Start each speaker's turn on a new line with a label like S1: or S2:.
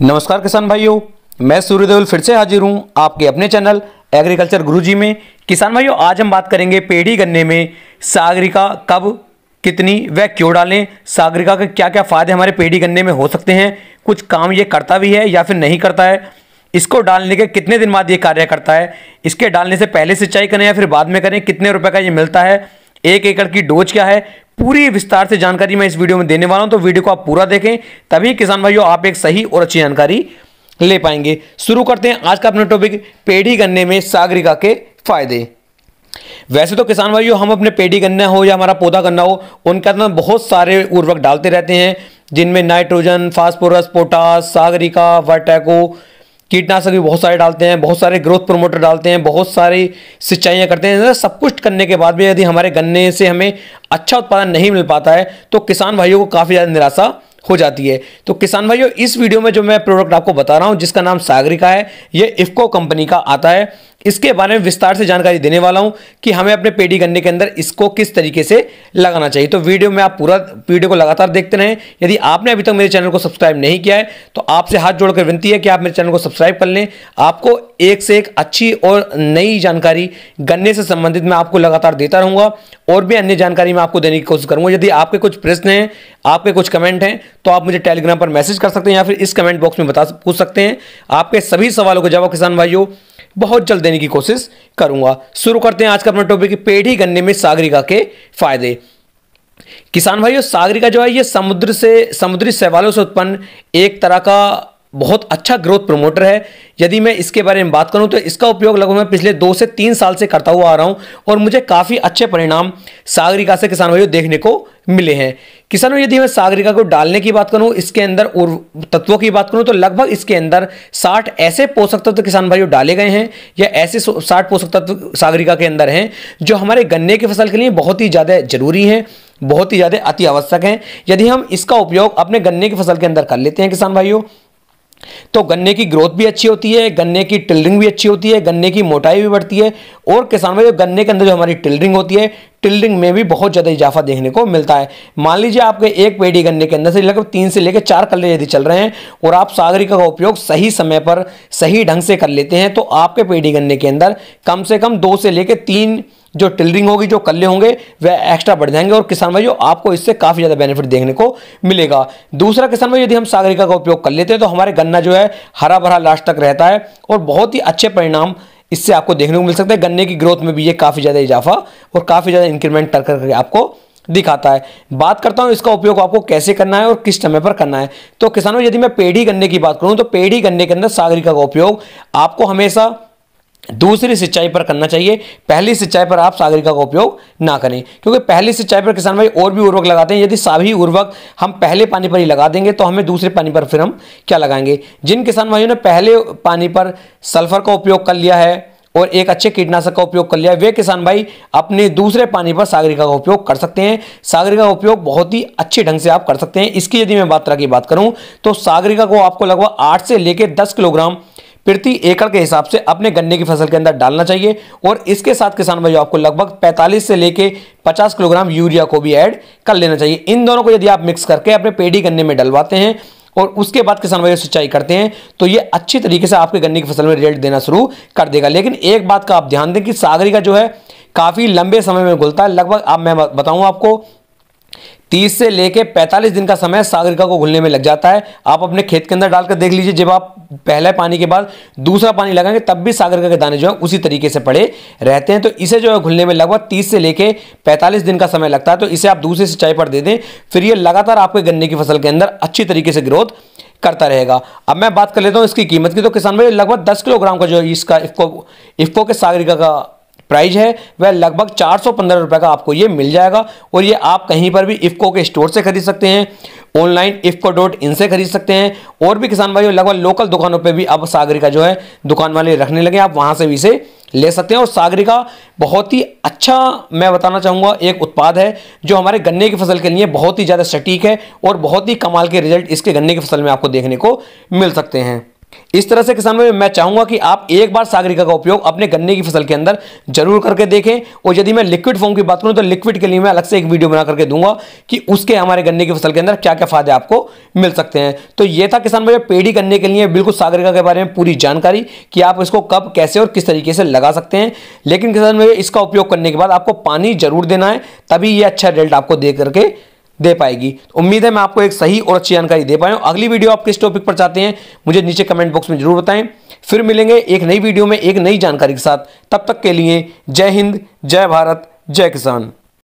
S1: नमस्कार किसान भाइयों मैं सूर्य फिर से हाजिर हूं आपके अपने चैनल एग्रीकल्चर गुरुजी में किसान भाइयों आज हम बात करेंगे पेड़ी गन्ने में सागरिका कब कितनी व क्यों डालें सागरिका के क्या क्या फ़ायदे हमारे पेड़ी गन्ने में हो सकते हैं कुछ काम ये करता भी है या फिर नहीं करता है इसको डालने के कितने दिन बाद ये कार्य करता है इसके डालने से पहले सिंचाई करें या फिर बाद में करें कितने रुपये का ये मिलता है एक एकड़ की डोज क्या है पूरी विस्तार से जानकारी मैं इस वीडियो में देने वाला हूं तो वीडियो को आप पूरा देखें तभी किसान भाइयों आप एक सही और अच्छी जानकारी ले पाएंगे शुरू करते हैं आज का अपना टॉपिक पेड़ी गन्ने में सागरिका के फायदे वैसे तो किसान भाइयों हम अपने पेड़ी गन्ना हो या हमारा पौधा गन्ना हो उनके अंदर बहुत सारे उर्वरक डालते रहते हैं जिनमें नाइट्रोजन फास्फोरस पोटास सागरिका वर्टैको कीटनाशक भी बहुत सारे डालते हैं बहुत सारे ग्रोथ प्रोमोटर डालते हैं बहुत सारी सिंचाइयाँ करते हैं सब कुछ करने के बाद भी यदि हमारे गन्ने से हमें अच्छा उत्पादन नहीं मिल पाता है तो किसान भाइयों को काफ़ी ज़्यादा निराशा हो जाती है तो किसान भाइयों इस वीडियो में जो मैं प्रोडक्ट आपको बता रहा हूँ जिसका नाम सागरिका है ये इफ्को कंपनी का आता है इसके बारे में विस्तार से जानकारी देने वाला हूं कि हमें अपने पेटी गन्ने के अंदर इसको किस तरीके से लगाना चाहिए तो वीडियो में आप पूरा वीडियो को लगातार देखते रहें यदि आपने अभी तक मेरे चैनल को सब्सक्राइब नहीं किया है तो आपसे हाथ जोड़कर विनती है कि आप मेरे चैनल को सब्सक्राइब कर लें आपको एक से एक अच्छी और नई जानकारी गन्ने से संबंधित मैं आपको लगातार देता रहूँगा और भी अन्य जानकारी मैं आपको देने की कोशिश करूँगा यदि आपके कुछ प्रश्न हैं आपके कुछ कमेंट हैं तो आप मुझे टेलीग्राम पर मैसेज कर सकते हैं या फिर इस कमेंट बॉक्स में बता पूछ सकते हैं आपके सभी सवालों के जवाब किसान भाइयों बहुत जल्द देने की कोशिश करूंगा शुरू करते हैं आज का अपना टॉपिक पेड़ी गन्ने में सागरिका के फायदे किसान भाइयों सागरिका जो है ये समुद्र से समुद्री शैवालों से उत्पन्न एक तरह का बहुत अच्छा ग्रोथ प्रमोटर है यदि मैं इसके बारे में बात करूं तो इसका उपयोग लगभग मैं पिछले दो से तीन साल से करता हुआ आ रहा हूं और मुझे काफ़ी अच्छे परिणाम सागरिका से किसान भाइयों देखने को मिले हैं किसानों यदि मैं सागरिका को डालने की बात करूं इसके अंदर तत्वों की बात करूं तो लगभग इसके अंदर साठ ऐसे पोषक तत्व किसान भाइयों डाले गए हैं या ऐसे साठ पोषक तत्व सागरिका के अंदर हैं जो हमारे गन्ने की फसल के लिए बहुत ही ज़्यादा जरूरी हैं बहुत ही ज़्यादा अति आवश्यक हैं यदि हम इसका उपयोग अपने गन्ने की फसल के अंदर कर लेते हैं किसान भाइयों तो गन्ने की ग्रोथ भी अच्छी होती है गन्ने की टिल्डिंग भी अच्छी होती है गन्ने की मोटाई भी बढ़ती है और किसान में जो गन्ने के अंदर जो हमारी टिल्डिंग होती है टिल्डिंग में भी बहुत ज़्यादा इजाफा देखने को मिलता है मान लीजिए आपके एक पेड़ी गन्ने के अंदर से लगभग तीन से लेकर चार कलर यदि चल रहे हैं और आप सागरिका का उपयोग सही समय पर सही ढंग से कर लेते हैं तो आपके पेड़ी गन्ने के अंदर कम से कम दो से लेकर तीन जो टिलरिंग होगी जो कल्ले होंगे वह एक्स्ट्रा बढ़ जाएंगे और किसान भाई जो आपको इससे काफ़ी ज़्यादा बेनिफिट देखने को मिलेगा दूसरा किसान भाई यदि हम सागरिका का उपयोग कर लेते हैं तो हमारे गन्ना जो है हरा भरा लास्ट तक रहता है और बहुत ही अच्छे परिणाम इससे आपको देखने को मिल सकते हैं गन्ने की ग्रोथ में भी ये काफ़ी ज़्यादा इजाफा और काफ़ी ज़्यादा इंक्रीमेंट कर करके आपको दिखाता है बात करता हूँ इसका उपयोग आपको कैसे करना है और किस समय पर करना है तो किसानों यदि मैं पेड़ी गन्ने की बात करूँ तो पेड़ी गन्ने के अंदर सागरिका का उपयोग आपको हमेशा दूसरी सिंचाई पर करना चाहिए पहली सिंचाई पर आप सागरिका का उपयोग ना करें क्योंकि पहली सिंचाई पर किसान भाई और भी उर्वरक लगाते हैं यदि सभी उर्वरक हम पहले पानी पर ही लगा देंगे तो हमें दूसरे पानी पर फिर हम क्या लगाएंगे जिन किसान भाइयों ने पहले पानी पर सल्फर का उपयोग कर लिया है और एक अच्छे कीटनाशक का उपयोग कर लिया वे किसान भाई अपने दूसरे पानी पर सागरिका का उपयोग कर सकते हैं सागरिका का उपयोग बहुत ही अच्छे ढंग से आप कर सकते हैं इसकी यदि मैं मात्रा की बात करूं तो सागरिका को आपको लगभग आठ से लेकर दस किलोग्राम प्रति एकड़ के हिसाब से अपने गन्ने की फसल के अंदर डालना चाहिए और इसके साथ किसान भाइयों आपको लगभग 45 से लेके 50 किलोग्राम यूरिया को भी ऐड कर लेना चाहिए इन दोनों को यदि आप मिक्स करके अपने पेड़ी गन्ने में डलवाते हैं और उसके बाद किसान भाई सिंचाई करते हैं तो ये अच्छी तरीके से आपके गन्ने की फसल में रेट देना शुरू कर देगा लेकिन एक बात का आप ध्यान दें कि सागरी का जो है काफ़ी लंबे समय में घुलता है लगभग अब मैं बताऊँ आपको तीस से लेके पैंतालीस दिन का समय सागरिका को घुलने में लग जाता है आप अपने खेत के अंदर डालकर देख लीजिए जब आप पहले पानी के बाद दूसरा पानी लगाएंगे तब भी सागरिका के दाने जो है उसी तरीके से पड़े रहते हैं तो इसे जो है घुलने में लगभग तीस से लेके पैंतालीस दिन का समय लगता है तो इसे आप दूसरी सिंचाई पर दे दें फिर ये लगातार आपके गन्ने की फसल के अंदर अच्छी तरीके से ग्रोथ करता रहेगा अब मैं बात कर लेता हूँ इसकी कीमत की तो किसान भाई लगभग दस किलोग्राम का जो इसका इफ्को इफ्को के सागरिका का प्राइस है वह लगभग चार सौ का आपको ये मिल जाएगा और ये आप कहीं पर भी इफ्को के स्टोर से खरीद सकते हैं ऑनलाइन इफ्को डॉट इन से खरीद सकते हैं और भी किसान भाइयों लगभग लोकल दुकानों पर भी अब सागरी का जो है दुकान वाले रखने लगे आप वहाँ से भी इसे ले सकते हैं और सागरी का बहुत ही अच्छा मैं बताना चाहूँगा एक उत्पाद है जो हमारे गन्ने की फसल के लिए बहुत ही ज़्यादा सटीक है और बहुत ही कमाल के रिजल्ट इसके गन्ने की फसल में आपको देखने को मिल सकते हैं इस तरह से किसान में मैं चाहूंगा कि आप एक बार सागरिका का उपयोग अपने गन्ने की फसल के अंदर जरूर करके देखें और यदि मैं लिक्विड फॉर्म की बात करूं तो लिक्विड के लिए मैं अलग से एक वीडियो बना करके दूंगा कि उसके हमारे गन्ने की फसल के अंदर क्या क्या फायदे आपको मिल सकते हैं तो यह था किसान मुझे पेड़ी करने के लिए बिल्कुल सागरिका के बारे में पूरी जानकारी कि आप इसको कब कैसे और किस तरीके से लगा सकते हैं लेकिन किसान मुझे इसका उपयोग करने के बाद आपको पानी जरूर देना है तभी यह अच्छा रिजल्ट आपको दे करके दे पाएगी तो उम्मीद है मैं आपको एक सही और अच्छी जानकारी दे पाया हूँ अगली वीडियो आप किस टॉपिक पर चाहते हैं मुझे नीचे कमेंट बॉक्स में जरूर बताएं फिर मिलेंगे एक नई वीडियो में एक नई जानकारी के साथ तब तक के लिए जय हिंद जय भारत जय किसान